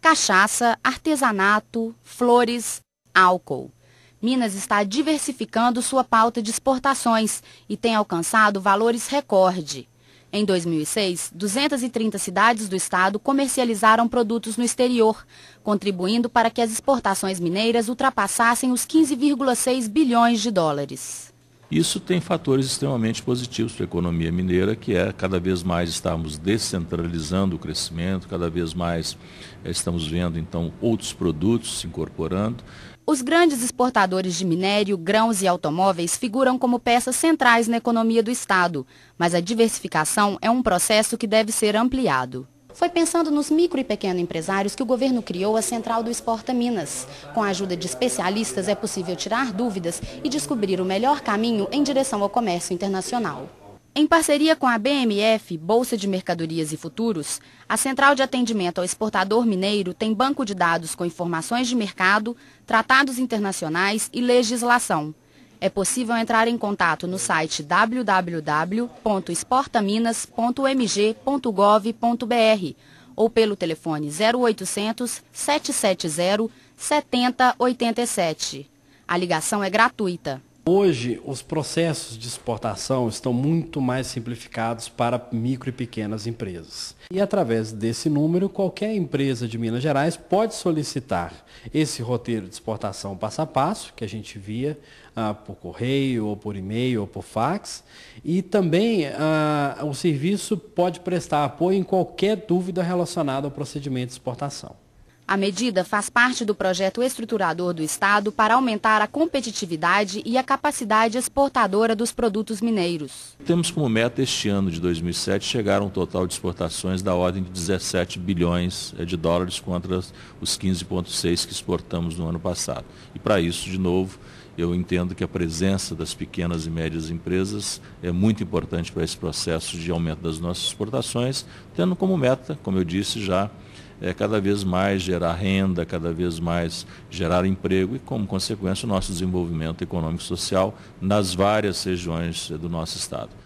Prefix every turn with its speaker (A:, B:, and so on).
A: cachaça, artesanato, flores, álcool. Minas está diversificando sua pauta de exportações e tem alcançado valores recorde. Em 2006, 230 cidades do estado comercializaram produtos no exterior, contribuindo para que as exportações mineiras ultrapassassem os 15,6 bilhões de dólares.
B: Isso tem fatores extremamente positivos para a economia mineira, que é cada vez mais estamos descentralizando o crescimento, cada vez mais eh, estamos vendo então outros produtos se incorporando.
A: Os grandes exportadores de minério, grãos e automóveis figuram como peças centrais na economia do Estado, mas a diversificação é um processo que deve ser ampliado. Foi pensando nos micro e pequeno empresários que o governo criou a Central do Exporta Minas. Com a ajuda de especialistas é possível tirar dúvidas e descobrir o melhor caminho em direção ao comércio internacional. Em parceria com a BMF, Bolsa de Mercadorias e Futuros, a Central de Atendimento ao Exportador Mineiro tem banco de dados com informações de mercado, tratados internacionais e legislação. É possível entrar em contato no site www.esportaminas.mg.gov.br ou pelo telefone 0800 770 7087. A ligação é gratuita.
C: Hoje, os processos de exportação estão muito mais simplificados para micro e pequenas empresas. E através desse número, qualquer empresa de Minas Gerais pode solicitar esse roteiro de exportação passo a passo, que a gente via ah, por correio, ou por e-mail, ou por fax. E também ah, o serviço pode prestar apoio em qualquer dúvida relacionada ao procedimento de exportação.
A: A medida faz parte do projeto estruturador do Estado para aumentar a competitividade e a capacidade exportadora dos produtos mineiros.
B: Temos como meta este ano de 2007 chegar a um total de exportações da ordem de 17 bilhões eh, de dólares contra os 15,6 que exportamos no ano passado. E para isso, de novo, eu entendo que a presença das pequenas e médias empresas é muito importante para esse processo de aumento das nossas exportações, tendo como meta, como eu disse já, é, cada vez mais gerar renda, cada vez mais gerar emprego e, como consequência, o nosso desenvolvimento econômico e social nas várias regiões do nosso Estado.